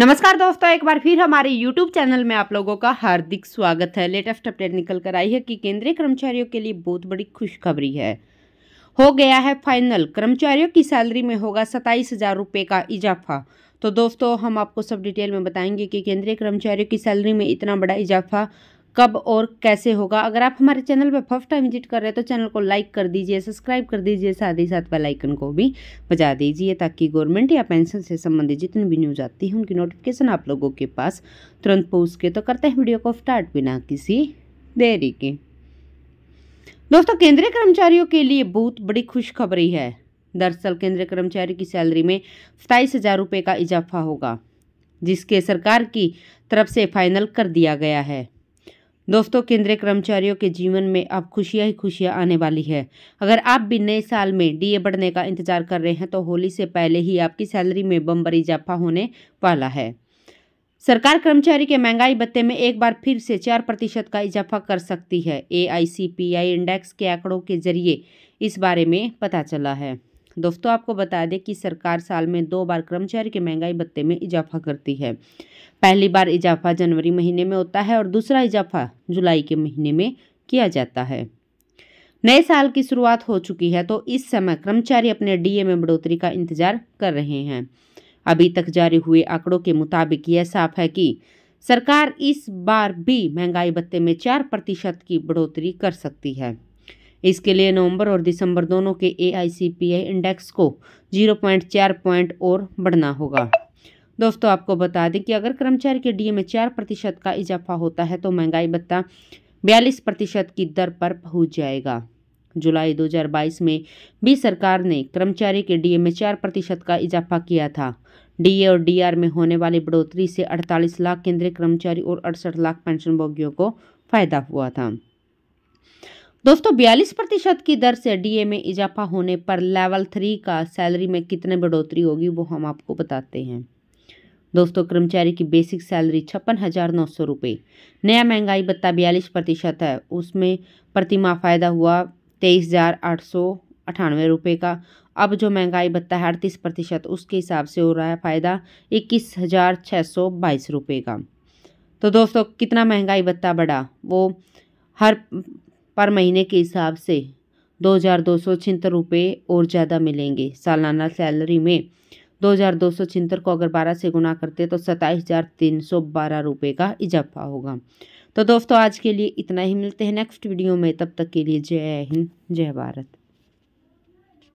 नमस्कार दोस्तों एक बार फिर हमारे YouTube चैनल में आप लोगों का हार्दिक स्वागत है लेटेस्ट अपडेट निकल कर आई है कि केंद्रीय कर्मचारियों के लिए बहुत बड़ी खुशखबरी है हो गया है फाइनल कर्मचारियों की सैलरी में होगा सत्ताईस हज़ार रुपये का इजाफा तो दोस्तों हम आपको सब डिटेल में बताएंगे कि केंद्रीय कर्मचारियों की सैलरी में इतना बड़ा इजाफा कब और कैसे होगा अगर आप हमारे चैनल पर फर्स्ट टाइम विजिट कर रहे हैं तो चैनल को लाइक कर दीजिए सब्सक्राइब कर दीजिए साथ ही साथ बेलाइकन को भी बजा दीजिए ताकि गवर्नमेंट या पेंशन से संबंधित जितनी भी न्यूज़ आती है उनकी नोटिफिकेशन आप लोगों के पास तुरंत पहुँच के तो करते हैं वीडियो को स्टार्ट बिना किसी देरी के दोस्तों केंद्रीय कर्मचारियों के लिए बहुत बड़ी खुशखबरी है दरअसल केंद्रीय कर्मचारी की सैलरी में सताईस हज़ार रुपये का इजाफा होगा जिसके सरकार की तरफ से फाइनल कर दिया गया है दोस्तों केंद्रीय कर्मचारियों के जीवन में अब खुशियां ही खुशियां आने वाली है अगर आप भी नए साल में डीए बढ़ने का इंतजार कर रहे हैं तो होली से पहले ही आपकी सैलरी में बम्बर इजाफा होने वाला है सरकार कर्मचारी के महंगाई भत्ते में एक बार फिर से चार प्रतिशत का इजाफा कर सकती है ए इंडेक्स के आंकड़ों के जरिए इस बारे में पता चला है दोस्तों आपको बता दें कि सरकार साल में दो बार कर्मचारी के महंगाई भत्ते में इजाफा करती है पहली बार इजाफा जनवरी महीने में होता है और दूसरा इजाफा जुलाई के महीने में किया जाता है नए साल की शुरुआत हो चुकी है तो इस समय कर्मचारी अपने डीए में बढ़ोतरी का इंतजार कर रहे हैं अभी तक जारी हुए आंकड़ों के मुताबिक यह साफ है कि सरकार इस बार भी महंगाई भत्ते में चार प्रतिशत की बढ़ोतरी कर सकती है इसके लिए नवंबर और दिसंबर दोनों के ए इंडेक्स को जीरो पॉइंट चार पॉइंट और बढ़ना होगा दोस्तों आपको बता दें कि अगर कर्मचारी के डीए में चार प्रतिशत का इजाफा होता है तो महंगाई भत्ता बयालीस प्रतिशत की दर पर पहुंच जाएगा जुलाई 2022 में भी सरकार ने कर्मचारी के डीए में चार प्रतिशत का इजाफा किया था डीए और डीआर में होने वाली बढ़ोतरी से 48 लाख केंद्रीय कर्मचारी और अड़सठ लाख पेंशनभोगियों को फायदा हुआ था दोस्तों बयालीस प्रतिशत की दर से डीए में इजाफा होने पर लेवल थ्री का सैलरी में कितने बढ़ोतरी होगी वो हम आपको बताते हैं दोस्तों कर्मचारी की बेसिक सैलरी छप्पन हज़ार नौ सौ रुपये नया महंगाई भत्ता बयालीस प्रतिशत है उसमें प्रतिमा फ़ायदा हुआ तेईस हज़ार आठ सौ अठानवे रुपये का अब जो महंगाई भत्ता है अड़तीस प्रतिशत उसके हिसाब से हो रहा है फ़ायदा इक्कीस हज़ार छः सौ बाईस रुपये का तो दोस्तों कितना महंगाई भत्ता बढ़ा वो हर पर महीने के हिसाब से दो हज़ार दो सौ छिहत्तर रुपये और ज़्यादा मिलेंगे सालाना सैलरी में दो हज़ार दो सौ छिहत्तर को अगर बारह से गुना करते तो सत्ताईस हज़ार तीन सौ बारह रुपये का इजाफा होगा तो दोस्तों आज के लिए इतना ही मिलते हैं नेक्स्ट वीडियो में तब तक के लिए जय हिंद जय भारत